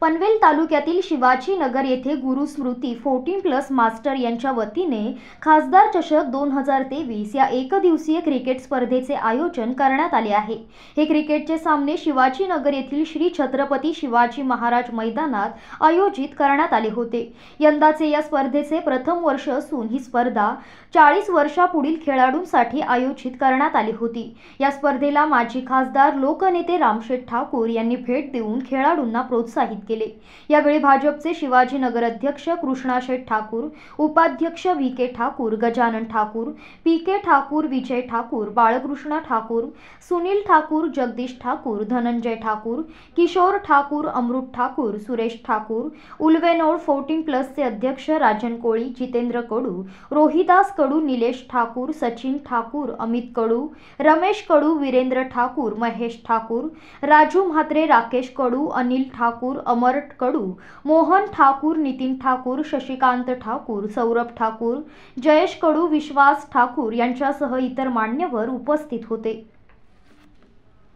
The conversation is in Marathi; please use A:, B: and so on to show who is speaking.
A: पनवेल तालुक्यातील शिवाजीनगर येथे गुरुस्मृती फोर्टीन प्लस मास्टर यांच्या वतीने खासदार चषक दोन हजार तेवीस या एकदिवसीय क्रिकेट स्पर्धेचे आयोजन करण्यात आले आहे हे क्रिकेटचे सामने शिवाजीनगर येथील श्री छत्रपती शिवाजी महाराज मैदानात आयोजित करण्यात आले होते यंदाचे या स्पर्धेचे प्रथम वर्ष असून ही स्पर्धा चाळीस वर्षापुढील खेळाडूंसाठी आयोजित करण्यात आली होती या स्पर्धेला माजी खासदार लोकनेते रामशेठ ठाकूर यांनी भेट देऊन खेळाडूंना प्रोत्साहित केले यावेळी भाजपचे नगर अध्यक्ष कृष्णाशेठ ठाकूर उपाध्यक्ष V K Thakur Gajanan Thakur P K Thakur Vijay Thakur Balkrishna Thakur Sunil Thakur Jagdish Thakur Dhananjay Thakur Kishore Thakur Amrut Thakur Suresh Thakur Ulwe node fourteen प्लसचे अध्यक्ष राजन कोळी जितेंद्र कडू रोहिदास कडू निलेश ठाकूर सचिन ठाकूर अमित कडू रमेश कडू वीरेंद्र ठाकूर महेश ठाकूर राजू म्हात्रे राकेश कडू अनिल ठाकूर अमर कडू मोहन ठाकूर नितीन ठाकूर शशिकांत ठाकूर सौरभ ठाकूर जयेश कडू विश्वास ठाकूर यांच्यासह इतर मान्यवर उपस्थित होते